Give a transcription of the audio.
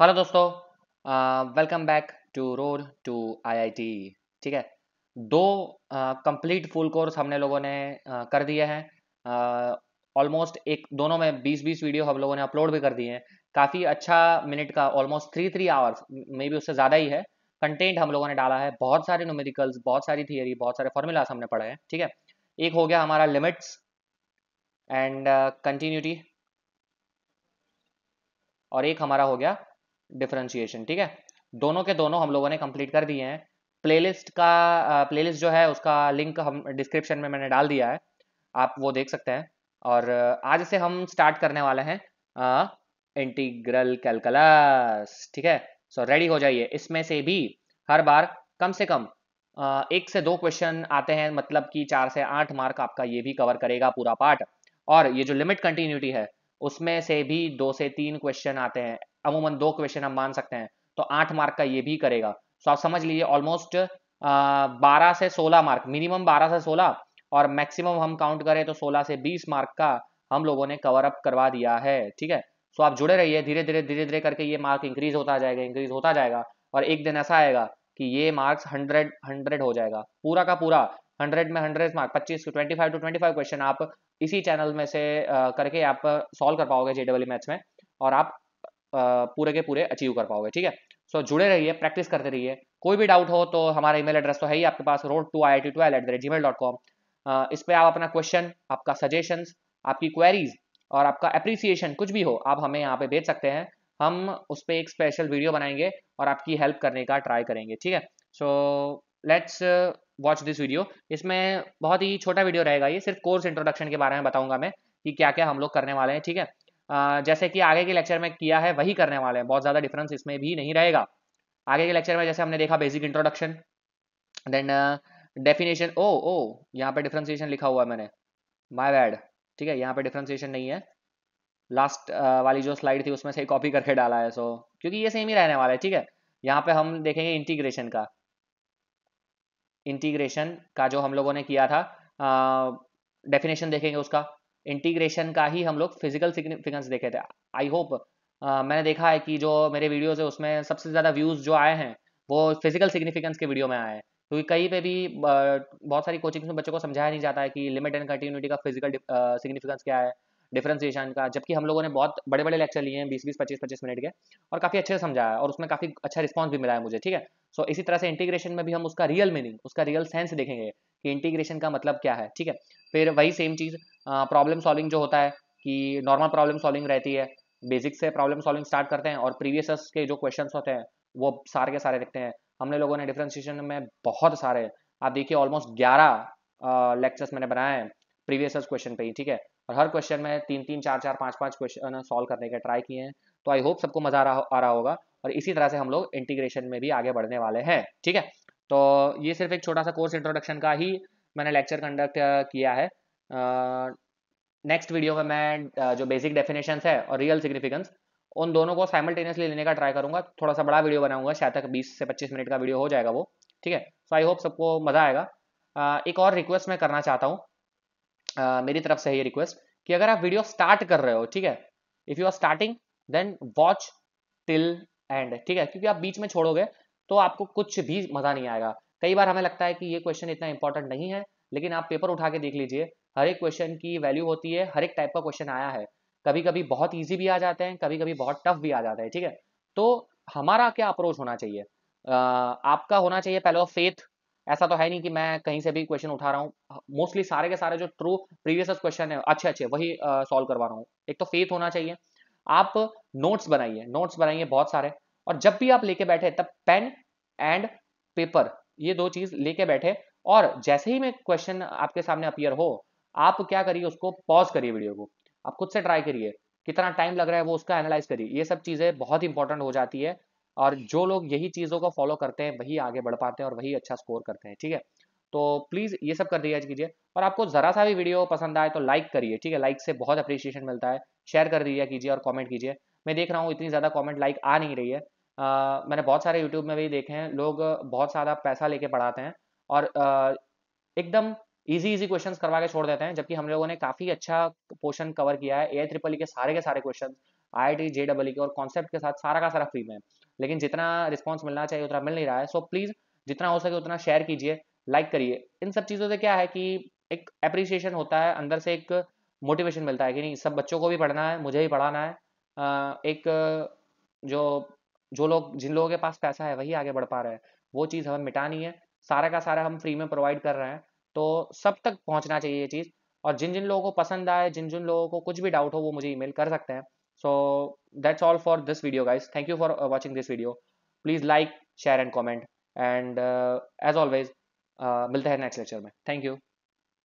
hello दोस्तों welcome back to road to IIT ठीक है दो कंप्लीट फुल कोर्स हमने लोगों ने uh, कर दिए हैं ऑलमोस्ट uh, एक दोनों में 20-20 वीडियो हम लोगों ने अपलोड भी कर दिए हैं काफ़ी अच्छा मिनट का almost three three hours maybe उससे ज़्यादा ही है कंटेंट हम लोगों ने डाला है बहुत सारे न्यूमेरिकल्स बहुत सारी थियरी बहुत सारे फॉर्मूलाज हमने पढ़े हैं ठीक है एक हो गया हमारा लिमिट्स एंड कंटिन्यूटी और एक हमारा हो गया डिफ्रेंशिएशन ठीक है दोनों के दोनों हम लोगों ने कंप्लीट कर दिए हैं प्लेलिस्ट का प्लेलिस्ट जो है उसका लिंक हम डिस्क्रिप्शन में मैंने डाल दिया है आप वो देख सकते हैं और आज से हम स्टार्ट करने वाले हैं इंटीग्रल कैलकुलस ठीक है सो so, रेडी हो जाइए इसमें से भी हर बार कम से कम आ, एक से दो क्वेश्चन आते हैं मतलब कि चार से आठ मार्क आपका ये भी कवर करेगा पूरा पार्ट और ये जो लिमिट कंटिन्यूटी है उसमें से भी दो से तीन क्वेश्चन आते हैं अमूमन दो क्वेश्चन हम मान सकते हैं तो आठ मार्क का ये भी करेगा सो तो आप समझ लीजिए ऑलमोस्ट बारह से सोलह मार्क मिनिमम बारह से सोलह और मैक्सिमम हम काउंट करें तो सोलह से बीस मार्क का हम लोगों ने कवर अप करवा दिया है ठीक है सो तो आप जुड़े रहिए धीरे धीरे धीरे धीरे करके ये मार्क इंक्रीज होता जाएगा इंक्रीज होता जाएगा और एक दिन ऐसा आएगा कि ये मार्क्स हंड्रेड हंड्रेड हो जाएगा पूरा का पूरा हंड्रेड में हंड्रेड मार्क पच्चीस twenty five to twenty five question आप इसी चैनल में से करके आप सॉल्व कर पाओगे जेडब्ल्यू मैथ्स में और आप पूरे के पूरे अचीव कर पाओगे ठीक है सो so, जुड़े रहिए प्रैक्टिस करते रहिए कोई भी डाउट हो तो हमारा ईमेल एड्रेस तो है ही आपके पास road to I I T L at the rate dot com इस पर आप अपना क्वेश्चन आपका सजेशन आपकी क्वेरीज और आपका अप्रिसिएशन कुछ भी हो आप हमें यहाँ पे भेज सकते हैं हम उस पर एक स्पेशल वीडियो बनाएंगे और आपकी हेल्प करने का ट्राई करेंगे ठीक है so let's watch this video इसमें बहुत ही छोटा वीडियो रहेगा ये सिर्फ कोर्स इंट्रोडक्शन के बारे में बताऊंगा मैं कि क्या क्या हम लोग करने वाले हैं ठीक है जैसे कि आगे के लेक्चर में किया है वही करने वाले हैं बहुत ज़्यादा डिफरेंस इसमें भी नहीं रहेगा आगे के लेक्चर में जैसे हमने देखा बेसिक इंट्रोडक्शन देन डेफिनेशन ओ ओ यहाँ पे डिफ्रेंसिएशन लिखा हुआ है मैंने माय बैड ठीक है यहाँ पे डिफ्रेंसिएशन नहीं है लास्ट वाली जो स्लाइड थी उसमें से कॉपी करके डाला है सो क्योंकि ये सेम ही रहने वाला है ठीक है यहाँ पे हम देखेंगे इंटीग्रेशन का इंटीग्रेशन का जो हम लोगों ने किया था डेफिनेशन देखेंगे उसका इंटीग्रेशन का ही हम लोग फिजिकल सिग्निफिकेंस देखे थे आई होप मैंने देखा है कि जो मेरे वीडियोज है उसमें सबसे ज़्यादा व्यूज़ जो आए हैं वो फिजिकल सिग्निफिकेंस के वीडियो में आए हैं क्योंकि कहीं पे भी बहुत सारी कोचिंग्स में बच्चों को समझाया नहीं जाता है कि लिमिट एंड कंटिन्यूटी का फिजिकल सिग्निफिकेंस क्या है डिफ्रेंसिएशन का जबकि हम लोगों ने बहुत बड़े बड़े लेक्चर लिए हैं बीस बीस पच्चीस पच्चीस मिनट के और काफ़ी अच्छे से समझाया और उसमें काफ़ी अच्छा रिस्पॉन्स भी मिला है मुझे ठीक है सो so, इसी तरह से इंटीग्रेशन में भी हम उसका रियल मीनिंग उसका रियल सेंस देखेंगे कि इंटीग्रेशन का मतलब क्या है ठीक है फिर वही सेम चीज़ प्रॉब्लम सॉल्विंग जो होता है कि नॉर्मल प्रॉब्लम सॉल्विंग रहती है बेसिक से प्रॉब्लम सॉल्विंग स्टार्ट करते हैं और प्रीवियस के जो क्वेश्चन होते हैं वो सारे के सारे देखते हैं हमने लोगों ने डिफ्रेंसिएशन में बहुत सारे आप देखिए ऑलमोस्ट ग्यारह लेक्चर्स मैंने बनाए हैं प्रीवियस क्वेश्चन पे ही ठीक है और हर क्वेश्चन में तीन तीन चार चार पाँच पाँच क्वेश्चन सॉल्व करने के ट्राई किए हैं तो आई होप सबको मजा आ रहा आ रहा होगा और इसी तरह से हम लोग इंटीग्रेशन में भी आगे बढ़ने वाले हैं ठीक है तो ये सिर्फ एक छोटा सा कोर्स इंट्रोडक्शन का ही मैंने लेक्चर कंडक्ट किया है नेक्स्ट वीडियो में मैं जो बेसिक डेफिनेशन है और रियल सिग्निफिकेंस उन दोनों को साइमल्टेनियसली लेने का ट्राई करूंगा थोड़ा सा बड़ा वीडियो बनाऊंगा शायद तक 20 से 25 मिनट का वीडियो हो जाएगा वो ठीक है सो आई होप सबको मज़ा आएगा एक और रिक्वेस्ट मैं करना चाहता हूँ मेरी तरफ से ये रिक्वेस्ट कि अगर आप वीडियो स्टार्ट कर रहे हो ठीक है if you are starting then watch till end ठीक है क्योंकि आप बीच में छोड़ोगे तो आपको कुछ भी मजा नहीं आएगा कई बार हमें लगता है कि ये क्वेश्चन इतना इंपॉर्टेंट नहीं है लेकिन आप पेपर उठा के देख लीजिए हर एक क्वेश्चन की वैल्यू होती है हर एक टाइप का क्वेश्चन आया है कभी कभी बहुत ईजी भी आ जाते हैं कभी कभी बहुत टफ भी आ जाता है ठीक है तो हमारा क्या अप्रोच होना चाहिए आ, आपका होना चाहिए पहले फेथ ऐसा तो है नहीं कि मैं कहीं से भी क्वेश्चन उठा रहा हूँ मोस्टली सारे के सारे जो ट्रू प्रीवियस क्वेश्चन है अच्छे अच्छे वही सॉल्व करवा रहा हूँ एक तो फेथ होना चाहिए आप नोट्स बनाइए नोट्स बनाइए बहुत सारे और जब भी आप लेके बैठे तब पेन एंड पेपर ये दो चीज लेके बैठे और जैसे ही मैं क्वेश्चन आपके सामने अपियर हो आप क्या करिए उसको पॉज करिए वीडियो को आप खुद से ट्राई करिए कितना टाइम लग रहा है वो उसका एनालाइज करिए ये सब चीज़ें बहुत इंपॉर्टेंट हो जाती है और जो लोग यही चीज़ों को फॉलो करते हैं वही आगे बढ़ पाते हैं और वही अच्छा स्कोर करते हैं ठीक है तो प्लीज़ ये सब कर दिया कीजिए और आपको ज़रा सा भी वीडियो पसंद आए तो लाइक करिए ठीक है लाइक से बहुत अप्रिशिएशन मिलता है शेयर कर दिया कीजिए और कॉमेंट कीजिए मैं देख रहा हूँ इतनी ज़्यादा कॉमेंट लाइक आ नहीं रही है मैंने बहुत सारे यूट्यूब में भी देखे हैं लोग बहुत सारा पैसा लेके पढ़ाते हैं और एकदम इजी इजी क्वेश्चंस करवा के छोड़ देते हैं जबकि हम लोगों ने काफी अच्छा पोर्शन कवर किया है ए आई ट्रिपल के सारे के सारे question I I T J double के और कॉन्सेप्ट के साथ सारा का सारा फ्री में है लेकिन जितना रिस्पॉन्स मिलना चाहिए उतना मिल नहीं रहा है सो प्लीज जितना हो सके उतना शेयर कीजिए लाइक करिए इन सब चीज़ों से क्या है कि एक अप्रिसिएशन होता है अंदर से एक मोटिवेशन मिलता है कि नहीं सब बच्चों को भी पढ़ना है मुझे भी पढ़ाना है एक जो जो लोग जिन लोगों के पास पैसा है वही आगे बढ़ पा रहे हैं वो चीज़ हमें मिटानी है सारा का सारा हम फ्री में प्रोवाइड कर रहे हैं तो सब तक पहुंचना चाहिए ये चीज़ और जिन जिन लोगों को पसंद आए जिन जिन लोगों को कुछ भी डाउट हो वो मुझे ईमेल कर सकते हैं so that's all for this video guys thank you for watching this video please like share and comment and as always मिलते हैं नेक्स्ट लेक्चर में थैंक यू